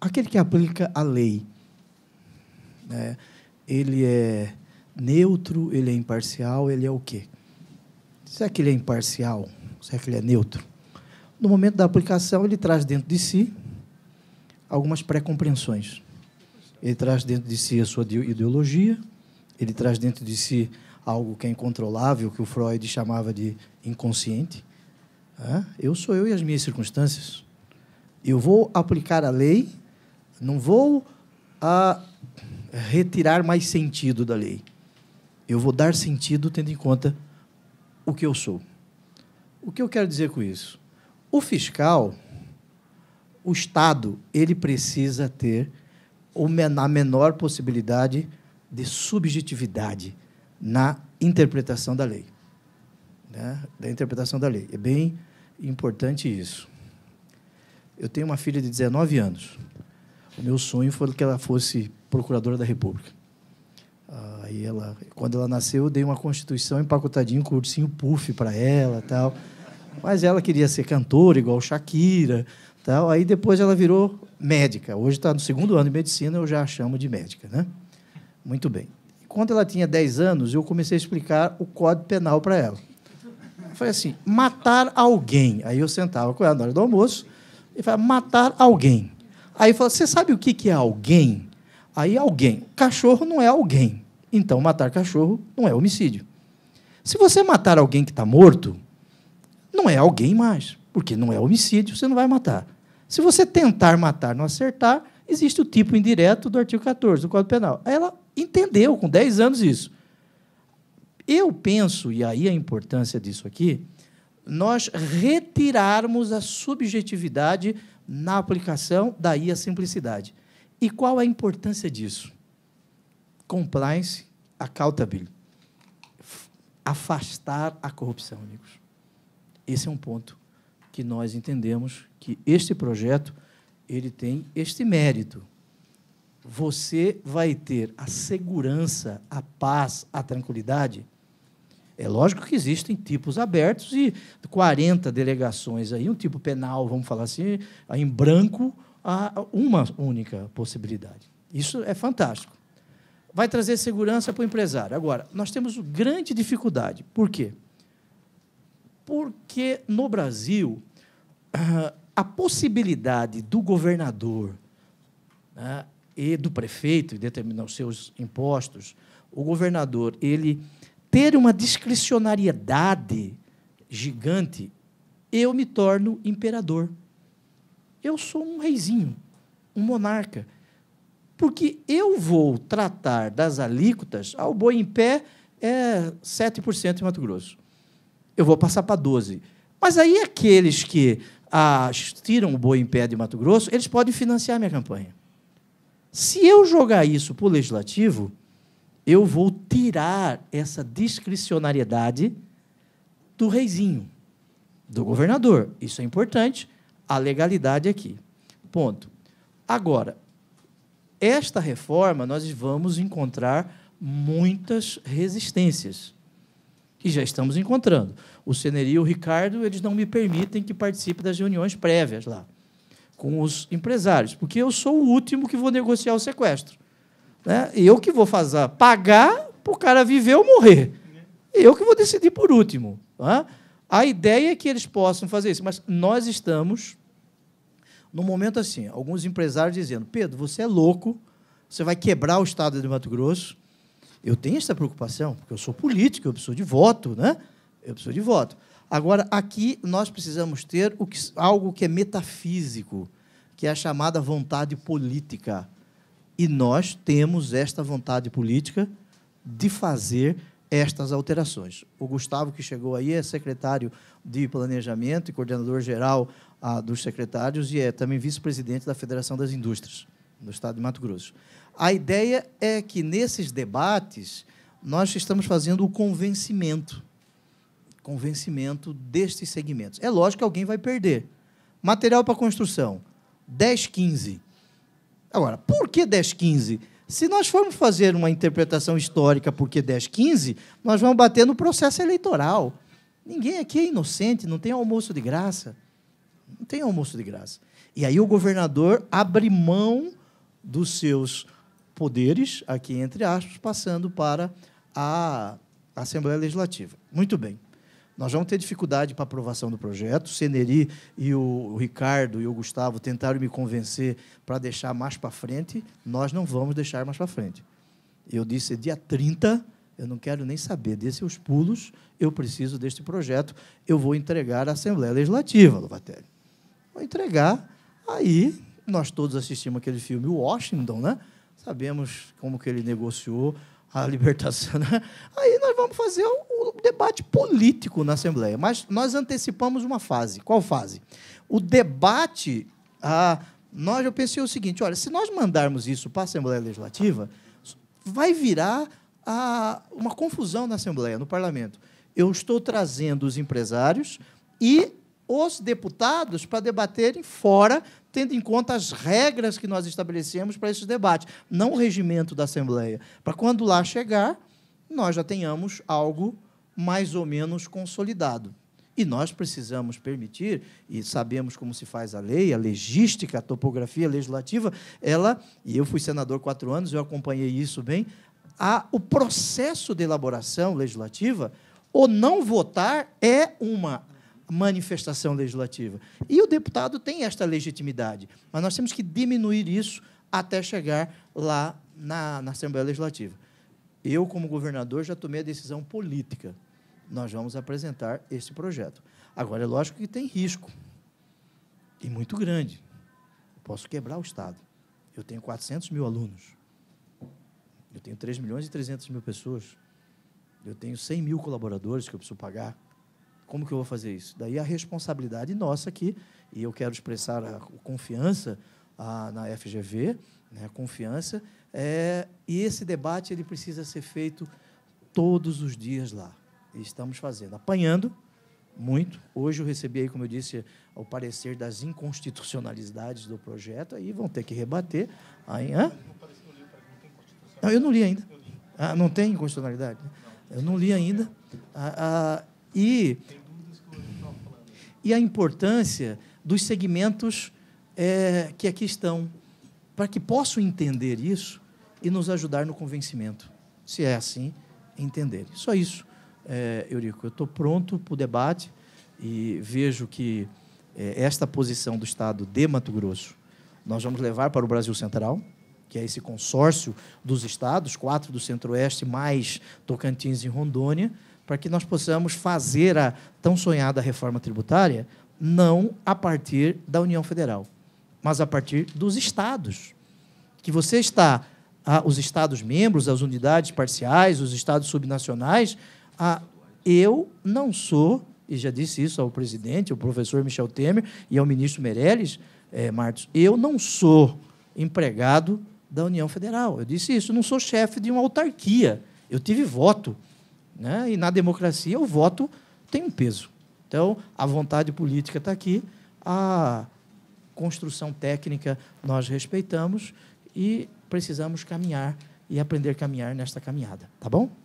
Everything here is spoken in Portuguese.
Aquele que aplica a lei, né, ele é neutro, ele é imparcial, ele é o quê? Será que ele é imparcial? Será que ele é neutro? No momento da aplicação, ele traz dentro de si algumas pré-compreensões. Ele traz dentro de si a sua ideologia, ele traz dentro de si algo que é incontrolável, que o Freud chamava de inconsciente. É? Eu sou eu e as minhas circunstâncias. Eu vou aplicar a lei, não vou a, ah, retirar mais sentido da lei. Eu vou dar sentido tendo em conta o que eu sou. O que eu quero dizer com isso? O fiscal, o Estado, ele precisa ter a menor possibilidade de subjetividade na interpretação da lei. Né? Da interpretação da lei. É bem importante isso. Eu tenho uma filha de 19 anos. O meu sonho foi que ela fosse procuradora da República. Aí ela, quando ela nasceu, eu dei uma constituição empacotadinha com um ursinho puff para ela, tal. Mas ela queria ser cantora igual Shakira, tal. Aí depois ela virou médica. Hoje está no segundo ano de medicina, eu já chamo de médica, né? Muito bem. Quando ela tinha 10 anos, eu comecei a explicar o Código Penal para ela. Eu falei assim: matar alguém. Aí eu sentava com ela na hora do almoço e falava: matar alguém. Aí eu falava: você sabe o que é alguém? Aí alguém. Cachorro não é alguém. Então, matar cachorro não é homicídio. Se você matar alguém que está morto, não é alguém mais, porque não é homicídio, você não vai matar. Se você tentar matar, não acertar, existe o tipo indireto do artigo 14 do Código Penal. Aí ela entendeu com 10 anos isso. Eu penso, e aí a importância disso aqui, nós retirarmos a subjetividade na aplicação, daí a simplicidade. E qual a importância disso? Compliance, accountability. Afastar a corrupção, amigos. Esse é um ponto que nós entendemos que este projeto ele tem este mérito você vai ter a segurança, a paz, a tranquilidade. É lógico que existem tipos abertos e 40 delegações aí, um tipo penal, vamos falar assim, em branco, há uma única possibilidade. Isso é fantástico. Vai trazer segurança para o empresário. Agora, nós temos grande dificuldade. Por quê? Porque no Brasil, ah, a possibilidade do governador né, e do prefeito, e determinar os seus impostos, o governador ele ter uma discricionariedade gigante, eu me torno imperador. Eu sou um reizinho, um monarca. Porque eu vou tratar das alíquotas, ao boi em pé é 7% em Mato Grosso. Eu vou passar para 12%. Mas aí aqueles que ah, tiram o boi em pé de Mato Grosso, eles podem financiar minha campanha. Se eu jogar isso para o legislativo, eu vou tirar essa discricionariedade do reizinho, do governador. Isso é importante, a legalidade aqui. Ponto. Agora, esta reforma nós vamos encontrar muitas resistências. E já estamos encontrando. O Senerio e o Ricardo, eles não me permitem que participe das reuniões prévias lá com os empresários, porque eu sou o último que vou negociar o sequestro. Né? Eu que vou fazer, pagar para o cara viver ou morrer. Eu que vou decidir por último. Né? A ideia é que eles possam fazer isso, mas nós estamos no momento assim, alguns empresários dizendo, Pedro, você é louco, você vai quebrar o Estado de Mato Grosso. Eu tenho essa preocupação, porque eu sou político, eu preciso de voto, né? Eu preciso de voto. Agora, aqui nós precisamos ter que, algo que é metafísico, que é a chamada vontade política. E nós temos esta vontade política de fazer estas alterações. O Gustavo, que chegou aí, é secretário de Planejamento e coordenador geral ah, dos secretários e é também vice-presidente da Federação das Indústrias do Estado de Mato Grosso. A ideia é que, nesses debates, nós estamos fazendo o convencimento convencimento destes segmentos. É lógico que alguém vai perder. Material para construção, 10, 15. Agora, por que 10, 15? Se nós formos fazer uma interpretação histórica por que 10, 15, nós vamos bater no processo eleitoral. Ninguém aqui é inocente, não tem almoço de graça. Não tem almoço de graça. E aí o governador abre mão dos seus poderes, aqui entre aspas, passando para a Assembleia Legislativa. Muito bem. Nós vamos ter dificuldade para aprovação do projeto. O Seneri e o Ricardo e o Gustavo tentaram me convencer para deixar mais para frente. Nós não vamos deixar mais para frente. Eu disse, dia 30, eu não quero nem saber desses os pulos, eu preciso deste projeto, eu vou entregar à Assembleia Legislativa, Lovatelli. Vou entregar, aí nós todos assistimos aquele filme Washington, né? Sabemos como que ele negociou a libertação. Né? Aí nós vamos fazer o, debate político na Assembleia, mas nós antecipamos uma fase. Qual fase? O debate. Ah, nós, eu pensei o seguinte: olha, se nós mandarmos isso para a Assembleia Legislativa, vai virar ah, uma confusão na Assembleia, no Parlamento. Eu estou trazendo os empresários e os deputados para debaterem fora, tendo em conta as regras que nós estabelecemos para esses debates, não o regimento da Assembleia. Para quando lá chegar, nós já tenhamos algo mais ou menos consolidado. E nós precisamos permitir, e sabemos como se faz a lei, a legística, a topografia legislativa, ela, e eu fui senador quatro anos, eu acompanhei isso bem, a, o processo de elaboração legislativa, o não votar é uma manifestação legislativa. E o deputado tem esta legitimidade, mas nós temos que diminuir isso até chegar lá na, na Assembleia Legislativa. Eu, como governador, já tomei a decisão política. Nós vamos apresentar esse projeto. Agora, é lógico que tem risco, e muito grande. Eu posso quebrar o Estado. Eu tenho 400 mil alunos. Eu tenho 3 milhões e 300 mil pessoas. Eu tenho 100 mil colaboradores que eu preciso pagar. Como que eu vou fazer isso? Daí a responsabilidade nossa aqui, e eu quero expressar a confiança na FGV, né, a confiança é, e esse debate ele precisa ser feito todos os dias lá. E estamos fazendo, apanhando muito. Hoje eu recebi aí, como eu disse, o parecer das inconstitucionalidades do projeto, aí vão ter que rebater. Aí, hã? Não, eu não li ainda. Ah, não tem inconstitucionalidade? Eu não li ainda. Ah, ah, e, e a importância dos segmentos é, que aqui estão. Para que possam entender isso, e nos ajudar no convencimento, se é assim entender. Só isso, é, Eurico. Eu estou pronto para o debate e vejo que é, esta posição do Estado de Mato Grosso nós vamos levar para o Brasil Central, que é esse consórcio dos estados, quatro do Centro-Oeste, mais Tocantins e Rondônia, para que nós possamos fazer a tão sonhada reforma tributária não a partir da União Federal, mas a partir dos estados. Que você está os Estados-membros, as unidades parciais, os Estados subnacionais, a, eu não sou, e já disse isso ao presidente, ao professor Michel Temer e ao ministro Meirelles, é, eu não sou empregado da União Federal. Eu disse isso, não sou chefe de uma autarquia. Eu tive voto. Né? E na democracia o voto tem um peso. Então, a vontade política está aqui, a construção técnica nós respeitamos e precisamos caminhar e aprender a caminhar nesta caminhada, tá bom?